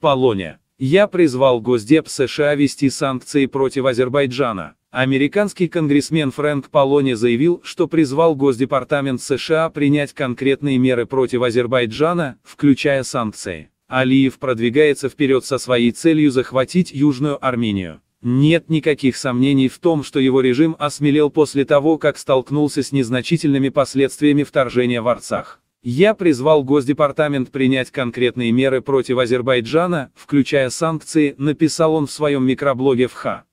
Полония. Я призвал Госдеп США вести санкции против Азербайджана. Американский конгрессмен Фрэнк Полони заявил, что призвал Госдепартамент США принять конкретные меры против Азербайджана, включая санкции. Алиев продвигается вперед со своей целью захватить Южную Армению. Нет никаких сомнений в том, что его режим осмелел после того, как столкнулся с незначительными последствиями вторжения в Арцах. Я призвал Госдепартамент принять конкретные меры против Азербайджана, включая санкции, написал он в своем микроблоге в ХА.